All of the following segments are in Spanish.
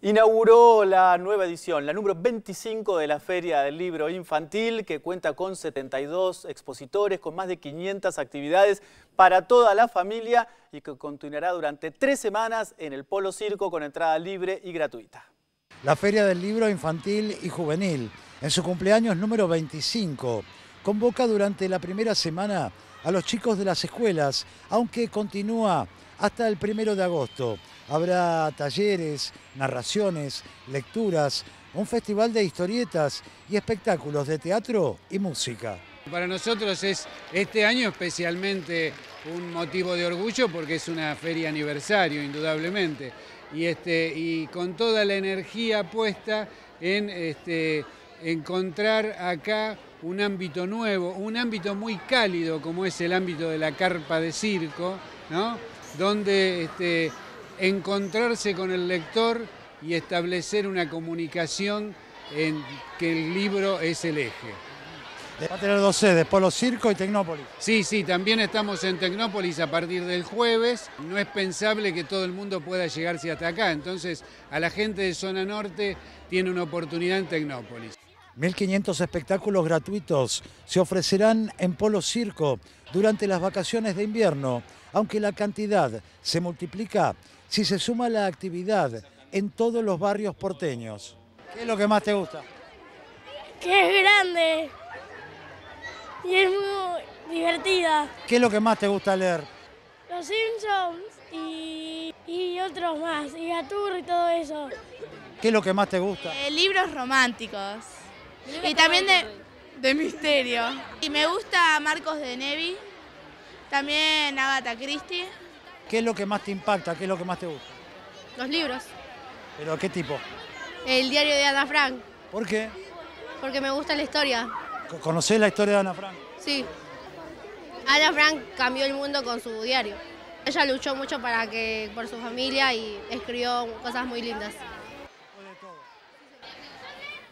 Inauguró la nueva edición, la número 25 de la Feria del Libro Infantil, que cuenta con 72 expositores, con más de 500 actividades para toda la familia y que continuará durante tres semanas en el Polo Circo con entrada libre y gratuita. La Feria del Libro Infantil y Juvenil, en su cumpleaños número 25 convoca durante la primera semana a los chicos de las escuelas, aunque continúa hasta el primero de agosto. Habrá talleres, narraciones, lecturas, un festival de historietas y espectáculos de teatro y música. Para nosotros es este año especialmente un motivo de orgullo porque es una feria aniversario, indudablemente. Y, este, y con toda la energía puesta en este, encontrar acá un ámbito nuevo, un ámbito muy cálido como es el ámbito de la carpa de circo, donde este, encontrarse con el lector y establecer una comunicación en que el libro es el eje. Va a tener dos sedes, Polo Circo y Tecnópolis. Sí, sí, también estamos en Tecnópolis a partir del jueves. No es pensable que todo el mundo pueda llegarse hasta acá, entonces a la gente de Zona Norte tiene una oportunidad en Tecnópolis. 1.500 espectáculos gratuitos se ofrecerán en Polo Circo durante las vacaciones de invierno, aunque la cantidad se multiplica si se suma la actividad en todos los barrios porteños. ¿Qué es lo que más te gusta? Que es grande y es muy divertida. ¿Qué es lo que más te gusta leer? Los Simpsons y, otros más, y Gatur y todo eso. ¿Qué es lo que más te gusta? Eh, libros románticos. Y también de, misterio. Y me gusta Marcos de Nevi, también Agatha Christie. ¿Qué es lo que más te impacta? ¿Qué es lo que más te gusta? Los libros. ¿Pero qué tipo? El diario de Ana Frank. ¿Por qué? Porque me gusta la historia. ¿Conocés la historia de Ana Frank? Sí. Ana Frank cambió el mundo con su diario. Ella luchó mucho para que por su familia y escribió cosas muy lindas.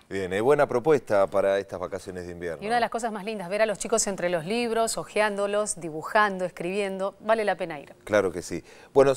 Bien, es eh, buena propuesta para estas vacaciones de invierno. Y una de las cosas más lindas, ver a los chicos entre los libros, hojeándolos, dibujando, escribiendo, vale la pena ir. Claro que sí. Bueno,